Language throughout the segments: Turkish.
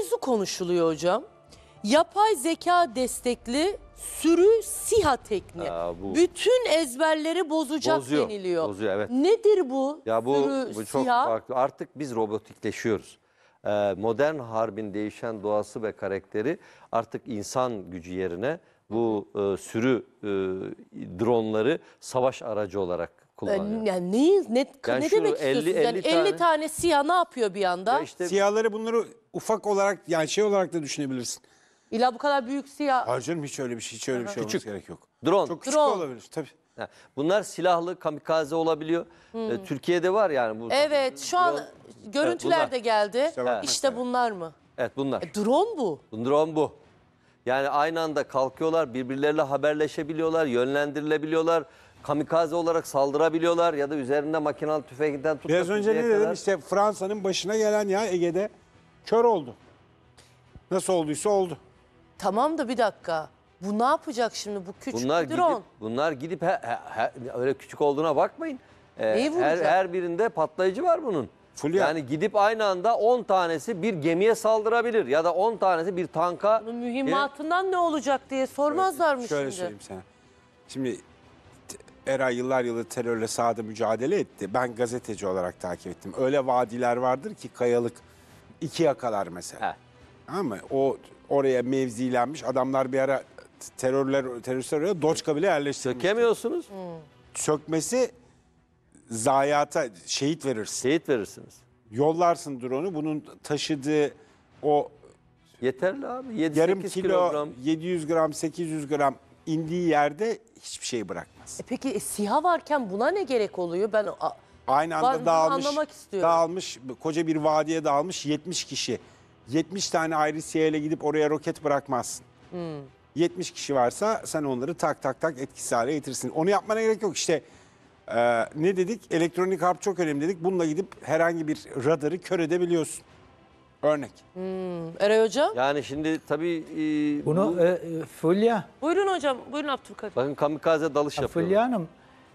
mevzu konuşuluyor hocam. Yapay zeka destekli sürü siha tekniği. bu. Bütün ezberleri bozacak Bozuyor, deniliyor. Bozuyor evet. Nedir bu Ya bu, sürü bu çok siha? farklı. Artık biz robotikleşiyoruz. Ee, modern harbin değişen doğası ve karakteri artık insan gücü yerine bu e, sürü e, dronları savaş aracı olarak kullanıyor. Hani, yani neyi, ne, Yani ne şu demek 50 istiyorsunuz? Yani 50 tane, siyah ne yapıyor bir anda? Ya işte Siyahları bunları ufak olarak yani şey olarak da düşünebilirsin. İlla bu kadar büyük siyah. Hayır canım hiç öyle bir şey, hiç öyle bir şey olması Küçük. gerek yok. drone. Çok küçük Drone. olabilir tabii. Bunlar silahlı kamikaze olabiliyor. Hmm. E, Türkiye'de var yani bu. Evet şu an görüntüler bunlar. de geldi. İşte, bak bunlar mı? Evet bunlar. E, drone bu. Drone bu. Yani aynı anda kalkıyorlar, birbirleriyle haberleşebiliyorlar, yönlendirilebiliyorlar kamikaze olarak saldırabiliyorlar ya da üzerinde makinalı tüfekten tutup Biraz önce ne dedim işte Fransa'nın başına gelen ya Ege'de kör oldu. Nasıl olduysa oldu. Tamam da bir dakika. Bu ne yapacak şimdi bu küçük bunlar gidip, drone? bunlar gidip he, he, he- öyle küçük olduğuna bakmayın. Ee, Neyi her, her birinde patlayıcı var bunun. Fulya. Yani gidip aynı anda 10 tanesi bir gemiye saldırabilir ya da 10 tanesi bir tanka. Bunun mühimmatından ne olacak diye sormazlar mı şimdi? Şöyle söyleyeyim sana. Şimdi Era yıllar yılı terörle sahada mücadele etti. Ben gazeteci olarak takip ettim. Öyle vadiler vardır ki kayalık iki yakalar mesela. He. Ama o oraya mevzilenmiş adamlar bir ara terörler teröristler oraya doçka bile yerleştirmiş. Sökemiyorsunuz. Sökmesi zayiata şehit verirsin. Şehit verirsiniz. Yollarsın drone'u bunun taşıdığı o Yeterli abi. 7 yarım kilo kilogram. 700 gram 800 gram indiği yerde hiçbir şey bırakmaz. E peki e, SİHA varken buna ne gerek oluyor? Ben a- Aynı anda Ben dağılmış, anlamak istiyorum. dağılmış koca bir vadiye dağılmış 70 kişi. 70 tane ayrı siha ile gidip oraya roket bırakmazsın. 70 hmm. kişi varsa sen onları tak tak tak etkisiz hale getirsin. Onu yapmana gerek yok. İşte e, ne dedik? Elektronik harp çok önemli dedik. Bununla gidip herhangi bir radarı kör edebiliyorsun. Örnek. Hmm. Eray Hocam. Yani şimdi tabii... E, Bunu bu, e, e Fulya. Buyurun hocam. Buyurun Abdülkadir. Bakın kamikaze dalış ha, yapıyor. Fulya Hanım.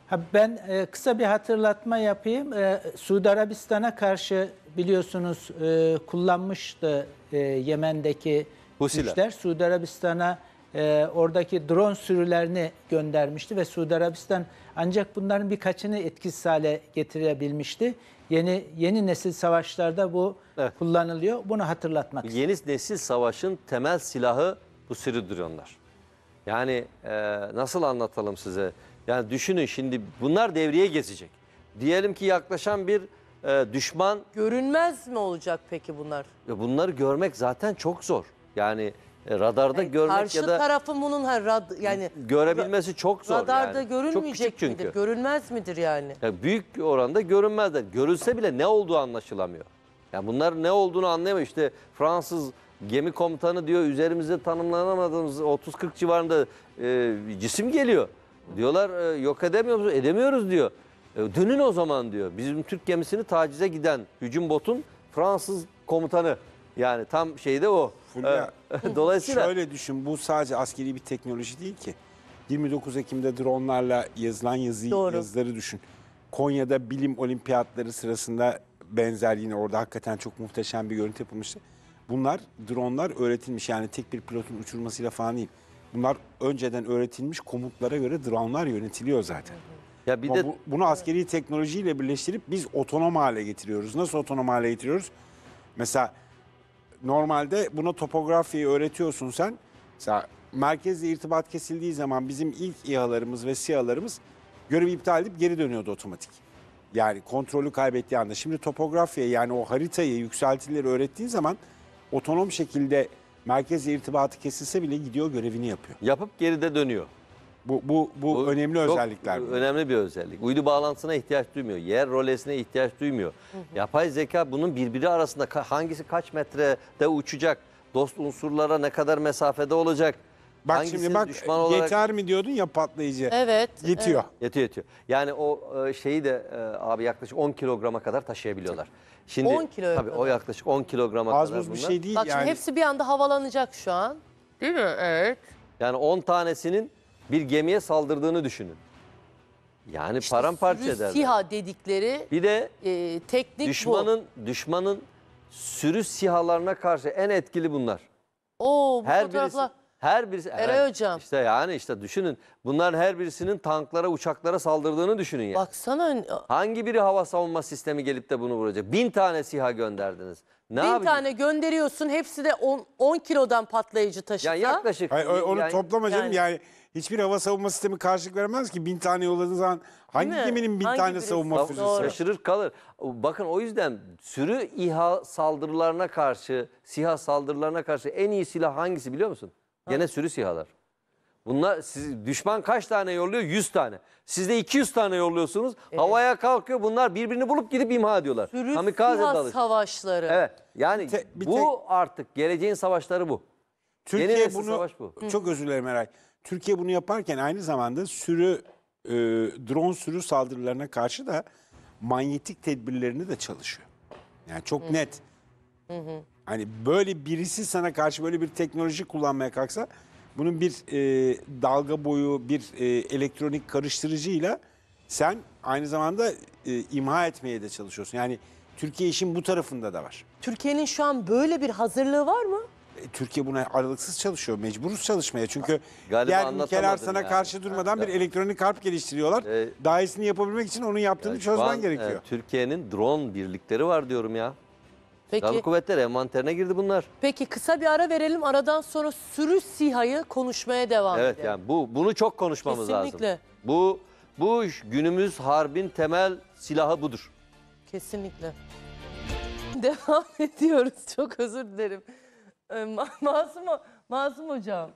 Ha, ben e, kısa bir hatırlatma yapayım. E, Suudi Arabistan'a karşı biliyorsunuz e, kullanmıştı e, Yemen'deki Husiler. güçler. Suudi Arabistan'a e, oradaki drone sürülerini göndermişti ve Suudi Arabistan ancak bunların birkaçını etkisiz hale getirebilmişti. Yeni yeni nesil savaşlarda bu evet. kullanılıyor. Bunu hatırlatmak Yeni istedim. nesil savaşın temel silahı bu sürü dronelar. Yani e, nasıl anlatalım size? Yani düşünün şimdi bunlar devreye geçecek. Diyelim ki yaklaşan bir e, düşman... Görünmez mi olacak peki bunlar? Bunları görmek zaten çok zor. Yani e, radarda yani e, görmek karşı ya da tarafın bunun her rad, yani görebilmesi çok zor. Radarda yani. görünmeyecek çok çünkü. midir? Görünmez midir yani? yani? Büyük oranda görünmezler. Görülse bile ne olduğu anlaşılamıyor. Yani bunlar ne olduğunu anlayamıyor. İşte Fransız gemi komutanı diyor üzerimize tanımlanamadığımız 30-40 civarında e, cisim geliyor. Diyorlar e, yok edemiyoruz, edemiyoruz diyor. E, dönün o zaman diyor. Bizim Türk gemisini tacize giden hücum botun Fransız komutanı. Yani tam şeyde o. Fulya, Dolayısıyla şöyle düşün bu sadece askeri bir teknoloji değil ki. 29 Ekim'de dronlarla yazılan yazı, yazıları düşün. Konya'da bilim olimpiyatları sırasında benzer yine orada hakikaten çok muhteşem bir görüntü yapılmıştı. Bunlar dronlar öğretilmiş yani tek bir pilotun uçurmasıyla falan değil. Bunlar önceden öğretilmiş komutlara göre dronlar yönetiliyor zaten. Ya bir Ama de bu, bunu askeri teknolojiyle birleştirip biz otonom hale getiriyoruz. Nasıl otonom hale getiriyoruz? Mesela Normalde buna topografiyi öğretiyorsun sen. Mesela merkezle irtibat kesildiği zaman bizim ilk İHA'larımız ve SİHA'larımız görevi iptal edip geri dönüyordu otomatik. Yani kontrolü kaybettiği anda. Şimdi topografiye yani o haritayı, yükseltileri öğrettiğin zaman otonom şekilde merkezle irtibatı kesilse bile gidiyor görevini yapıyor. Yapıp geride dönüyor. Bu, bu, bu, bu önemli çok özellikler. Önemli bir özellik. Uydu bağlantısına ihtiyaç duymuyor. Yer rolesine ihtiyaç duymuyor. Hı hı. Yapay zeka bunun birbiri arasında hangisi kaç metrede uçacak? Dost unsurlara ne kadar mesafede olacak? Bak Hangisini şimdi bak düşman olarak... yeter mi diyordun ya patlayıcı. Evet. Yetiyor. Evet. Yetiyor yetiyor. Yani o e, şeyi de e, abi yaklaşık 10 kilograma kadar taşıyabiliyorlar. Şimdi 10 kilo tabii o yaklaşık 10 kilograma Az kadar. Az bir şey değil bak yani. Bak şimdi hepsi bir anda havalanacak şu an. Değil mi? Evet. Yani 10 tanesinin bir gemiye saldırdığını düşünün. Yani İşte paramparça eder. SİHA dedikleri Bir de e, teknik düşmanın düşmanın sürü sihalarına karşı en etkili bunlar. bu. Oo bu Her birisi her birisi Eray evet, hocam. İşte yani işte düşünün. Bunların her birisinin tanklara, uçaklara saldırdığını düşünün yani. Baksana Hangi biri hava savunma sistemi gelip de bunu vuracak? Bin tane siha gönderdiniz. Ne bin yapacaksınız? tane gönderiyorsun hepsi de 10 kilodan patlayıcı taşıyor. Yani yaklaşık. Hayır, onu yani, toplama canım yani, Hiçbir hava savunma sistemi karşılık veremez ki. Bin tane yolladığın zaman hangi geminin bin Hangi tane savunma Doğru. füzesi var? Şaşırır kalır. Bakın o yüzden sürü İHA saldırılarına karşı, SİHA saldırılarına karşı en iyi silah hangisi biliyor musun? Gene sürü SİHA'lar. Bunlar siz, düşman kaç tane yolluyor? 100 tane. Siz de 200 tane yolluyorsunuz. Havaya kalkıyor. Bunlar birbirini bulup gidip imha ediyorlar. Sürü Kamikaze silah dalışı. savaşları. Evet. Yani tek- bir bu tek- artık geleceğin savaşları bu. Yeni Türkiye nesil bunu savaş bu. çok özür dilerim Eray. Türkiye bunu yaparken aynı zamanda sürü e, drone sürü saldırılarına karşı da manyetik tedbirlerini de çalışıyor. Yani çok Hı. net. Hı hı. Hani böyle birisi sana karşı böyle bir teknoloji kullanmaya kalksa bunun bir e, dalga boyu bir e, elektronik karıştırıcıyla sen aynı zamanda e, imha etmeye de çalışıyorsun. Yani Türkiye işin bu tarafında da var. Türkiye'nin şu an böyle bir hazırlığı var mı? Türkiye buna aralıksız çalışıyor. Mecburuz çalışmaya. Çünkü Galiba diğer ülkeler sana yani. karşı durmadan bir elektronik harp geliştiriyorlar. Ee, Dahisini yapabilmek için onun yaptığını yani çözmen an, gerekiyor. E, Türkiye'nin drone birlikleri var diyorum ya. Peki, Silahlı kuvvetler envanterine girdi bunlar. Peki kısa bir ara verelim. Aradan sonra sürü sihayı konuşmaya devam evet, edelim. Evet yani bu bunu çok konuşmamız Kesinlikle. lazım. Kesinlikle. Bu bu günümüz harbin temel silahı budur. Kesinlikle. Devam ediyoruz. Çok özür dilerim. Ee, Masum, Masum hocam.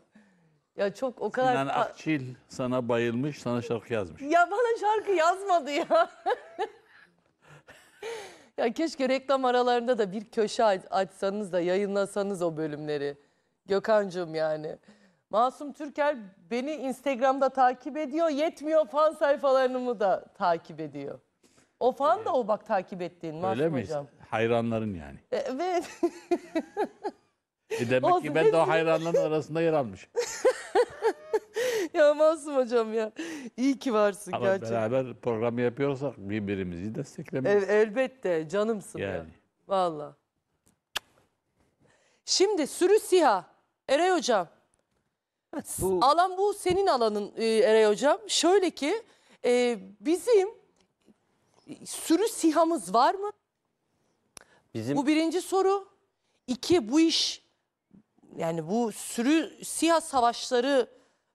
Ya çok o kadar... Sinan Akçil sana bayılmış, sana şarkı yazmış. Ya bana şarkı yazmadı ya. ya keşke reklam aralarında da bir köşe aç- açsanız da yayınlasanız o bölümleri. Gökhan'cığım yani. Masum Türker beni Instagram'da takip ediyor. Yetmiyor fan sayfalarımı da takip ediyor. O fan da o bak takip ettiğin Masum Öyle mi? hocam. Hayranların yani. E, Evet. E demek Olsun, ki ben de o hayranların arasında yer almış. ya Masum hocam ya. İyi ki varsın Ama gerçekten. beraber programı yapıyorsak birbirimizi desteklemeyiz. El- elbette canımsın ya. Yani. Valla. Şimdi sürü siha, Eray hocam. Bu- Alan bu senin alanın e, Eray hocam. Şöyle ki e, bizim sürü sihamız var mı? Bizim Bu birinci soru. İki bu iş yani bu sürü siyah savaşları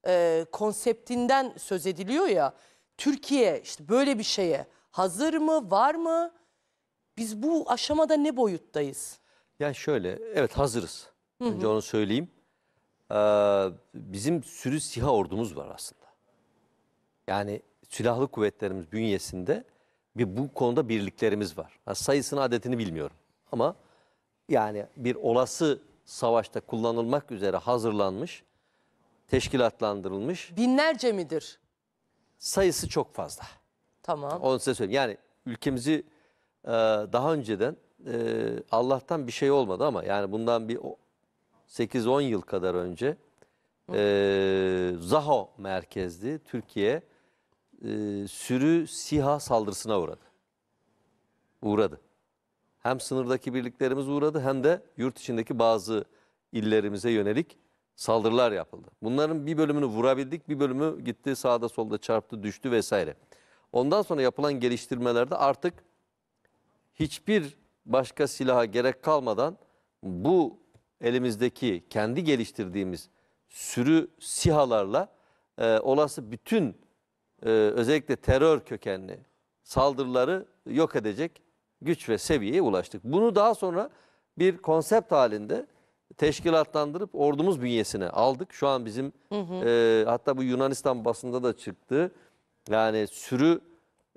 e, konseptinden söz ediliyor ya. Türkiye işte böyle bir şeye hazır mı, var mı? Biz bu aşamada ne boyuttayız? Yani şöyle, evet hazırız. Önce onu söyleyeyim. Ee, bizim sürü siyah ordumuz var aslında. Yani silahlı kuvvetlerimiz bünyesinde bir bu konuda birliklerimiz var. Ha, sayısını adetini bilmiyorum ama yani bir olası savaşta kullanılmak üzere hazırlanmış, teşkilatlandırılmış. Binlerce midir? Sayısı çok fazla. Tamam. Onu size söyleyeyim. Yani ülkemizi e, daha önceden e, Allah'tan bir şey olmadı ama yani bundan bir 8-10 yıl kadar önce e, Zaho merkezli Türkiye e, sürü siha saldırısına uğradı. Uğradı hem sınırdaki birliklerimiz uğradı hem de yurt içindeki bazı illerimize yönelik saldırılar yapıldı. Bunların bir bölümünü vurabildik, bir bölümü gitti sağda solda çarptı, düştü vesaire. Ondan sonra yapılan geliştirmelerde artık hiçbir başka silaha gerek kalmadan bu elimizdeki kendi geliştirdiğimiz sürü sihalarla e, olası bütün e, özellikle terör kökenli saldırıları yok edecek güç ve seviyeye ulaştık. Bunu daha sonra bir konsept halinde teşkilatlandırıp ordumuz bünyesine aldık. Şu an bizim hı hı. E, hatta bu Yunanistan basında da çıktı. Yani sürü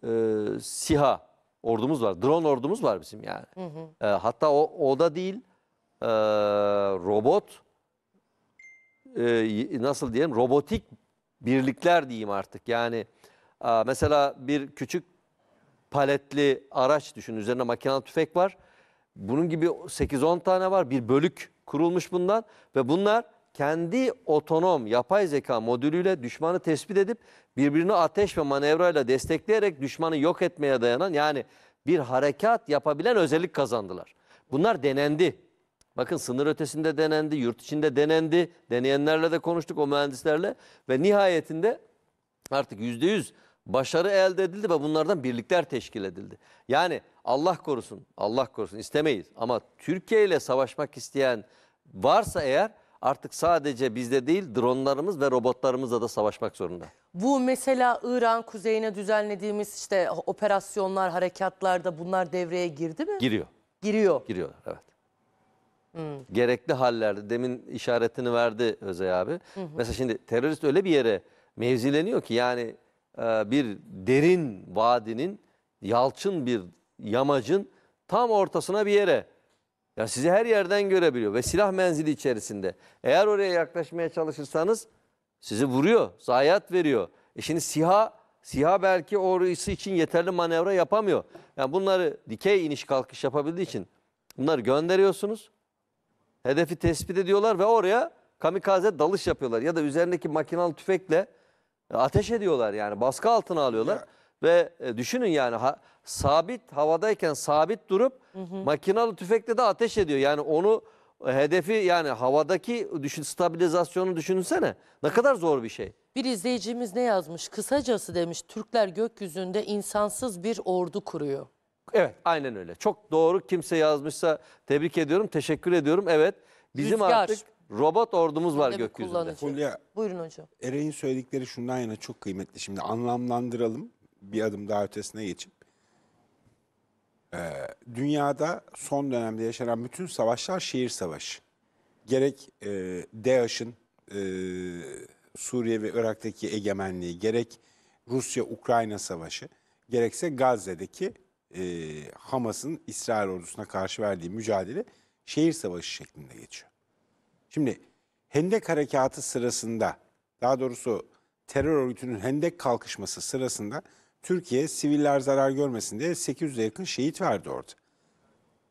e, siha ordumuz var. Drone ordumuz var bizim yani. Hı hı. E, hatta o, o da değil e, robot e, nasıl diyelim robotik birlikler diyeyim artık. Yani e, mesela bir küçük paletli araç düşün. Üzerine makinalı tüfek var. Bunun gibi 8-10 tane var. Bir bölük kurulmuş bundan ve bunlar kendi otonom yapay zeka modülüyle düşmanı tespit edip birbirini ateş ve manevrayla destekleyerek düşmanı yok etmeye dayanan yani bir harekat yapabilen özellik kazandılar. Bunlar denendi. Bakın sınır ötesinde denendi, yurt içinde denendi. Deneyenlerle de konuştuk o mühendislerle ve nihayetinde artık yüzde yüz başarı elde edildi ve bunlardan birlikler teşkil edildi. Yani Allah korusun, Allah korusun istemeyiz ama Türkiye ile savaşmak isteyen varsa eğer artık sadece bizde değil dronlarımız ve robotlarımızla da savaşmak zorunda. Bu mesela İran kuzeyine düzenlediğimiz işte operasyonlar, harekatlarda bunlar devreye girdi mi? Giriyor. Giriyor. Giriyor evet. Hmm. Gerekli hallerde demin işaretini verdi Özey abi. Hı hı. Mesela şimdi terörist öyle bir yere mevzileniyor ki yani e, bir derin vadinin, yalçın bir yamacın tam ortasına bir yere. Yani sizi her yerden görebiliyor ve silah menzili içerisinde. Eğer oraya yaklaşmaya çalışırsanız sizi vuruyor, zayiat veriyor. E şimdi siha, siha belki orası için yeterli manevra yapamıyor. Yani bunları dikey iniş kalkış yapabildiği için bunları gönderiyorsunuz. Hedefi tespit ediyorlar ve oraya kamikaze dalış yapıyorlar. Ya da üzerindeki makinalı tüfekle ateş ediyorlar yani baskı altına alıyorlar. Ya. Ve e, düşünün yani ha, sabit havadayken sabit durup hı hı. makinalı tüfekle de ateş ediyor. Yani onu e, hedefi yani havadaki düşün, stabilizasyonu düşünsene ne kadar zor bir şey. Bir izleyicimiz ne yazmış? Kısacası demiş Türkler gökyüzünde insansız bir ordu kuruyor. Evet aynen öyle. Çok doğru kimse yazmışsa tebrik ediyorum, teşekkür ediyorum. Evet bizim Rüzgar. artık robot ordumuz var gökyüzünde. Fulya, Buyurun hocam. Eren'in söyledikleri şundan yana çok kıymetli. Şimdi anlamlandıralım bir adım daha ötesine geçip. Ee, dünyada son dönemde yaşanan bütün savaşlar şehir savaşı. Gerek e, DAEŞ'in e, Suriye ve Irak'taki egemenliği, gerek Rusya-Ukrayna savaşı, gerekse Gazze'deki e, Hamas'ın İsrail ordusuna karşı verdiği mücadele şehir savaşı şeklinde geçiyor. Şimdi Hendek Harekatı sırasında daha doğrusu terör örgütünün Hendek kalkışması sırasında Türkiye siviller zarar görmesin diye 800'e yakın şehit verdi orada.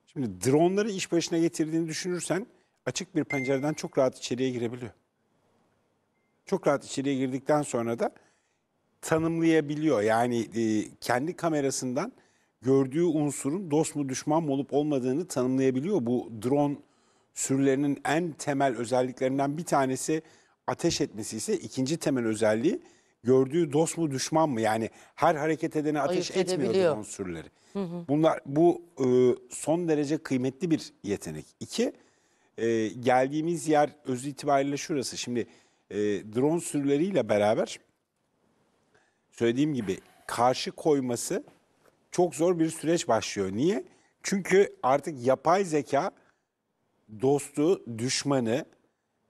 Şimdi dronları iş başına getirdiğini düşünürsen açık bir pencereden çok rahat içeriye girebiliyor. Çok rahat içeriye girdikten sonra da tanımlayabiliyor. Yani e, kendi kamerasından gördüğü unsurun dost mu düşman mı olup olmadığını tanımlayabiliyor bu drone sürülerinin en temel özelliklerinden bir tanesi ateş etmesi ise ikinci temel özelliği gördüğü dost mu düşman mı? Yani her hareket edene ateş Ayırt etmiyor edebiliyor. drone sürüleri. Hı hı. Bunlar bu e, son derece kıymetli bir yetenek. İki, e, geldiğimiz yer öz itibariyle şurası. Şimdi e, drone sürüleriyle beraber söylediğim gibi karşı koyması çok zor bir süreç başlıyor. Niye? Çünkü artık yapay zeka dostu, düşmanı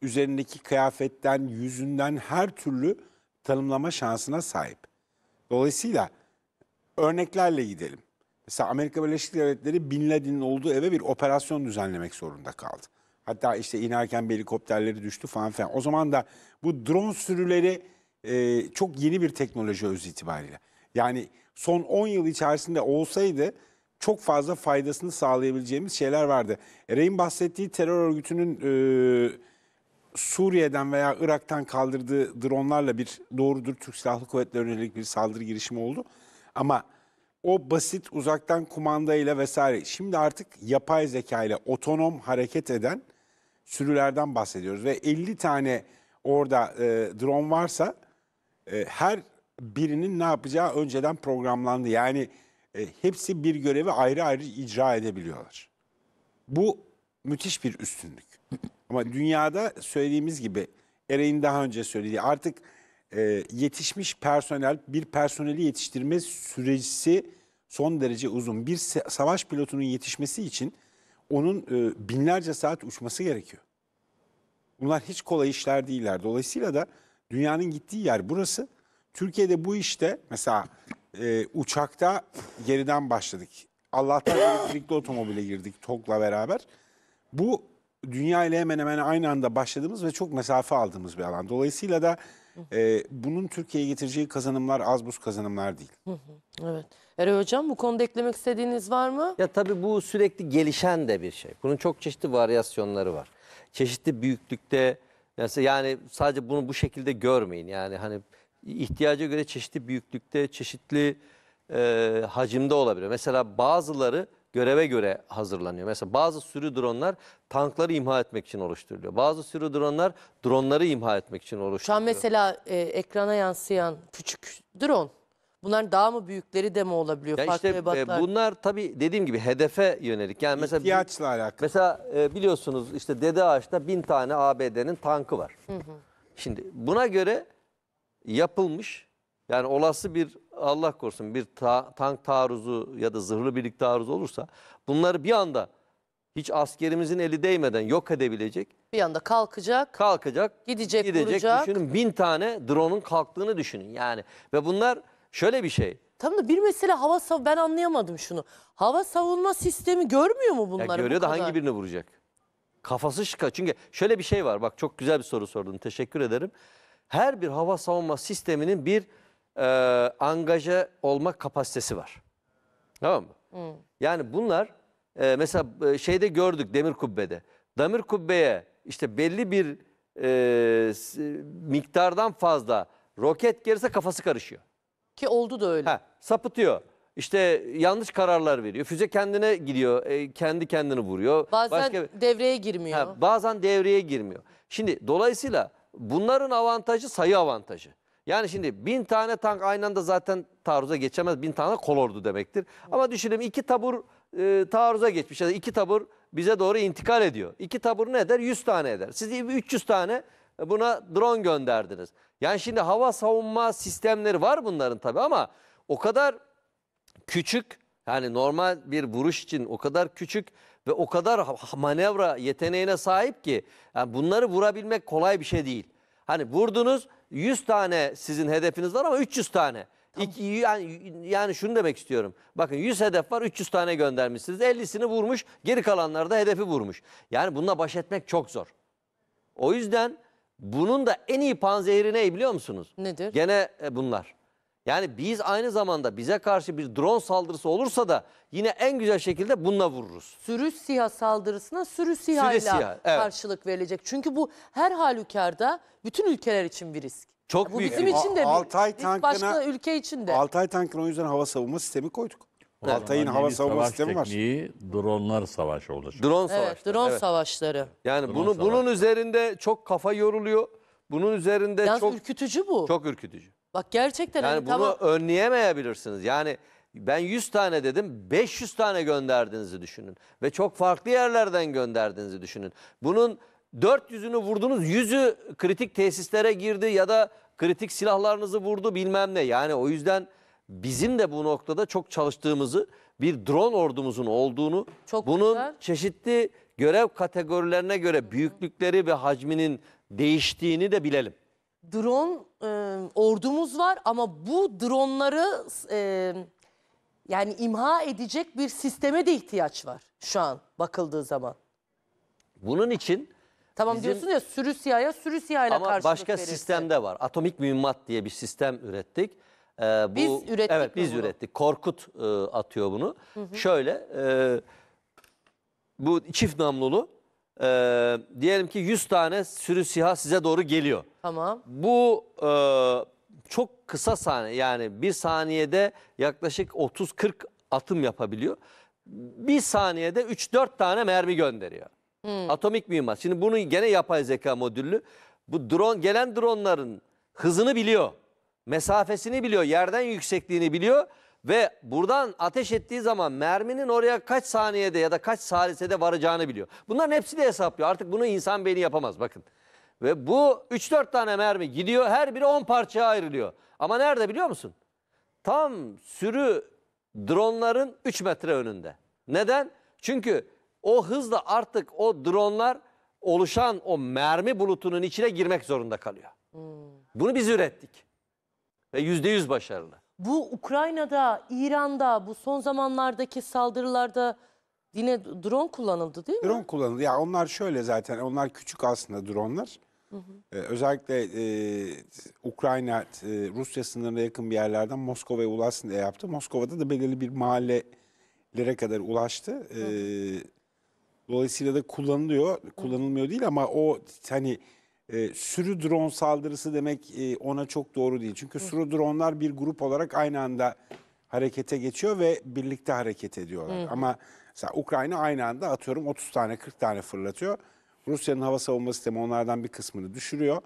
üzerindeki kıyafetten, yüzünden her türlü tanımlama şansına sahip. Dolayısıyla örneklerle gidelim. Mesela Amerika Birleşik Devletleri Bin Laden'in olduğu eve bir operasyon düzenlemek zorunda kaldı. Hatta işte inerken bir helikopterleri düştü falan filan. O zaman da bu drone sürüleri e, çok yeni bir teknoloji öz itibariyle. Yani son 10 yıl içerisinde olsaydı çok fazla faydasını sağlayabileceğimiz şeyler vardı. Rey'in bahsettiği terör örgütünün e, Suriye'den veya Irak'tan kaldırdığı dronlarla bir doğrudur Türk Silahlı Kuvvetleri'ne yönelik bir saldırı girişimi oldu. Ama o basit uzaktan kumandayla vesaire şimdi artık yapay zeka ile otonom hareket eden sürülerden bahsediyoruz. Ve 50 tane orada e, drone varsa e, her birinin ne yapacağı önceden programlandı. Yani e, hepsi bir görevi ayrı ayrı icra edebiliyorlar. Bu müthiş bir üstünlük. Ama dünyada söylediğimiz gibi Ereğin daha önce söylediği artık e, yetişmiş personel bir personeli yetiştirme süreci son derece uzun. Bir savaş pilotunun yetişmesi için onun e, binlerce saat uçması gerekiyor. Bunlar hiç kolay işler değiller. Dolayısıyla da dünyanın gittiği yer burası. Türkiye'de bu işte mesela e, uçakta geriden başladık. Allah'tan elektrikli otomobile girdik TOG'la beraber. Bu dünya ile hemen hemen aynı anda başladığımız ve çok mesafe aldığımız bir alan. Dolayısıyla da e, bunun Türkiye'ye getireceği kazanımlar az buz kazanımlar değil. evet. Eray Hocam bu konuda eklemek istediğiniz var mı? Ya tabii bu sürekli gelişen de bir şey. Bunun çok çeşitli varyasyonları var. Çeşitli büyüklükte mesela yani sadece bunu bu şekilde görmeyin. Yani hani ihtiyaca göre çeşitli büyüklükte, çeşitli e, hacimde olabilir. Mesela bazıları göreve göre hazırlanıyor. Mesela bazı sürü dronlar tankları imha etmek için oluşturuluyor. Bazı sürü dronlar dronları imha etmek için Şu an mesela e, ekrana yansıyan küçük drone. bunlar daha mı büyükleri de mi olabiliyor? Ya Farklı işte, e, bunlar tabii dediğim gibi hedefe yönelik. Yani mesela İhtiyaçla alakalı. Mesela e, biliyorsunuz işte Dede Ağaç'ta bin tane ABD'nin tankı var. Şimdi buna göre yapılmış. Yani olası bir Allah korusun bir ta, tank taarruzu ya da zırhlı birlik taarruzu olursa bunları bir anda hiç askerimizin eli değmeden yok edebilecek. Bir anda kalkacak. Kalkacak. Gidecek, gidecek vuracak. Düşünün bin tane drone'un kalktığını düşünün yani. Ve bunlar şöyle bir şey. Tam da bir mesele hava sav ben anlayamadım şunu. Hava savunma sistemi görmüyor mu bunları? Ya görüyor bu da kadar? hangi birini vuracak? Kafası şıka. Çünkü şöyle bir şey var. Bak çok güzel bir soru sordun. Teşekkür ederim her bir hava savunma sisteminin bir e, angaje olma kapasitesi var. Tamam mı? Hı. Hmm. Yani bunlar e, mesela e, şeyde gördük demir kubbede. Demir kubbeye işte belli bir e, miktardan fazla roket gelirse kafası karışıyor. Ki oldu da öyle. Ha, sapıtıyor. İşte yanlış kararlar veriyor. Füze kendine gidiyor, e, kendi kendini vuruyor. Bazen Başka... devreye girmiyor. Ha, bazen devreye girmiyor. Şimdi dolayısıyla bunların avantajı sayı avantajı. Yani şimdi bin tane tank aynı anda zaten taarruza geçemez. Bin tane kolordu demektir. Ama düşünelim iki tabur e, taarruza geçmiş. Yani iki tabur bize doğru intikal ediyor. İki tabur ne eder? Yüz tane eder. Siz 300 tane buna drone gönderdiniz. Yani şimdi hava savunma sistemleri var bunların tabii ama o kadar küçük yani normal bir vuruş için o kadar küçük ve o kadar manevra yeteneğine sahip ki yani bunları vurabilmek kolay bir şey değil. Hani vurdunuz 100 tane sizin hedefiniz var ama 300 tane. İki, yani, yani şunu demek istiyorum. Bakın 100 hedef var 300 tane göndermişsiniz. 50'sini vurmuş geri kalanlar da hedefi vurmuş. Yani bununla baş etmek çok zor. O yüzden bunun da en iyi panzehiri ne biliyor musunuz? Nedir? Gene e, bunlar. Yani biz aynı zamanda bize karşı bir drone saldırısı olursa da yine en güzel şekilde bununla vururuz. Sürü siyah saldırısına sürü siyahla sürü siyah, evet. karşılık verilecek. Çünkü bu her halükarda bütün ülkeler için bir risk. Çok bu büyük. bizim için de Altay tankına, başka ülke için de. Altay tankına o yüzden hava savunma sistemi koyduk. Evet. Altay'ın hava savunma sistemi var. tekniği dronlar savaşı olacak. Drone savaşları. drone evet. savaşları. Yani drone bunu savaş. bunun üzerinde çok kafa yoruluyor. Bunun üzerinde Yalnız çok ürkütücü bu. Çok ürkütücü. Bak gerçekten Yani hani bunu tamam. önleyemeyebilirsiniz. Yani ben 100 tane dedim 500 tane gönderdiğinizi düşünün. Ve çok farklı yerlerden gönderdiğinizi düşünün. Bunun 400'ünü vurdunuz 100'ü kritik tesislere girdi ya da kritik silahlarınızı vurdu bilmem ne. Yani o yüzden bizim de bu noktada çok çalıştığımızı bir drone ordumuzun olduğunu çok bunun güzel. çeşitli görev kategorilerine göre büyüklükleri ve hacminin değiştiğini de bilelim drone e, ordumuz var ama bu dronları e, yani imha edecek bir sisteme de ihtiyaç var şu an bakıldığı zaman. Bunun için Tamam Bizim- diyorsun ya sürü siyaya sürü siyayla ama başka verirse. sistemde var. Atomik mühimmat diye bir sistem ürettik. Ee, bu, Biz ürettik Evet biz bunu? ürettik. Korkut e, atıyor bunu. Şöyle e, bu çift namlulu e, diyelim ki 100 tane sürü siha size doğru geliyor. Tamam. Bu e, çok kısa saniye yani bir saniyede yaklaşık 30-40 atım yapabiliyor. Bir saniyede 3-4 tane mermi gönderiyor. Hmm. Atomik mühimmat. Şimdi bunu gene yapay zeka modüllü. Bu drone gelen dronların hızını biliyor. Mesafesini biliyor. Yerden yüksekliğini biliyor. Ve buradan ateş ettiği zaman merminin oraya kaç saniyede ya da kaç salisede varacağını biliyor. Bunların de hesaplıyor. Artık bunu insan beyni yapamaz bakın. Ve bu 3-4 tane mermi gidiyor her biri 10 parçaya ayrılıyor. Ama nerede biliyor musun? Tam sürü dronların 3 metre önünde. Neden? Çünkü o hızla artık o dronlar oluşan o mermi bulutunun içine girmek zorunda kalıyor. Hmm. Bunu biz ürettik. Ve %100 başarılı. Bu Ukrayna'da, İran'da bu son zamanlardaki saldırılarda yine drone kullanıldı değil mi? Drone kullanıldı. Ya onlar şöyle zaten onlar küçük aslında dronelar. Ee, özellikle e, Ukrayna, e, Rusya sınırına yakın bir yerlerden Moskova'ya ulaşsın diye yaptı. Moskova'da da belirli bir mahallelere kadar ulaştı. Ee, dolayısıyla da kullanılıyor, kullanılmıyor değil ama o hani e, sürü drone saldırısı demek e, ona çok doğru değil. Çünkü sürü dronelar bir grup olarak aynı anda harekete geçiyor ve birlikte hareket ediyorlar. Hı. Ama mesela Ukrayna aynı anda atıyorum 30 tane 40 tane fırlatıyor. Rusya'nın hava savunma sistemi onlardan bir kısmını düşürüyor.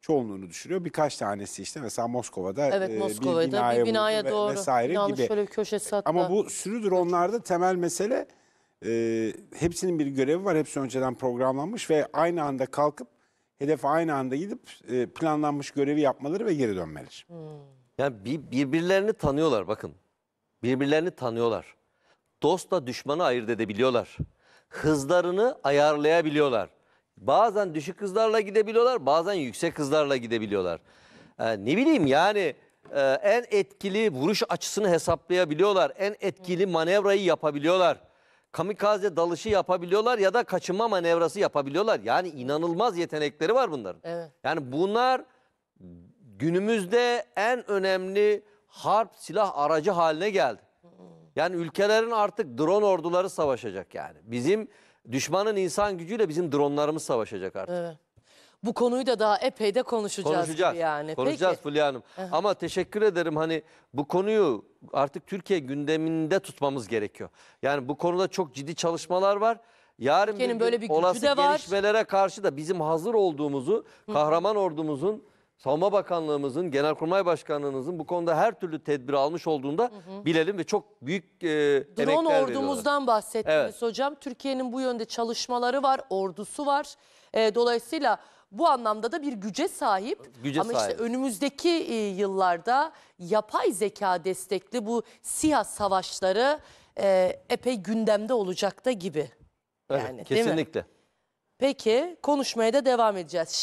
Çoğunluğunu düşürüyor. Birkaç tanesi işte mesela Moskova'da, evet, e, Moskova'da bir binaya, bir binaya doğru vesaire Binanın gibi. Şöyle bir köşesi hatta. Ama bu sürü dronelarda temel mesele e, hepsinin bir görevi var. Hepsi önceden programlanmış ve aynı anda kalkıp hedef aynı anda gidip e, planlanmış görevi yapmaları ve geri dönmeleri. Hmm. Yani bir, birbirlerini tanıyorlar bakın. Birbirlerini tanıyorlar. Dostla düşmanı ayırt edebiliyorlar. Hızlarını ayarlayabiliyorlar. Bazen düşük hızlarla gidebiliyorlar, bazen yüksek hızlarla gidebiliyorlar. Ee, ne bileyim yani e, en etkili vuruş açısını hesaplayabiliyorlar. En etkili hmm. manevrayı yapabiliyorlar kamikaze dalışı yapabiliyorlar ya da kaçınma manevrası yapabiliyorlar. Yani inanılmaz yetenekleri var bunların. Evet. Yani bunlar günümüzde en önemli harp silah aracı haline geldi. Yani ülkelerin artık drone orduları savaşacak yani. Bizim düşmanın insan gücüyle bizim dronlarımız savaşacak artık. Evet. Bu konuyu da daha epey de konuşacağız. Konuşacağız. Yani. Konuşacağız Peki. Fulya Hanım. Aha. Ama teşekkür ederim hani bu konuyu artık Türkiye gündeminde tutmamız gerekiyor. Yani bu konuda çok ciddi çalışmalar var. Yarın bir, böyle bir olası de var. gelişmelere karşı da bizim hazır olduğumuzu, kahraman ordumuzun Savunma Bakanlığımızın, Genelkurmay Başkanlığımızın bu konuda her türlü tedbir almış olduğunda hı hı. bilelim ve çok büyük e, emekler Drone ordumuzdan veriyorlar. bahsettiniz evet. hocam. Türkiye'nin bu yönde çalışmaları var, ordusu var. E, dolayısıyla bu anlamda da bir güce sahip. Güce Ama sahip. işte önümüzdeki e, yıllarda yapay zeka destekli bu siyah savaşları e, epey gündemde olacak da gibi. Evet, Yani, kesinlikle. Peki konuşmaya da devam edeceğiz.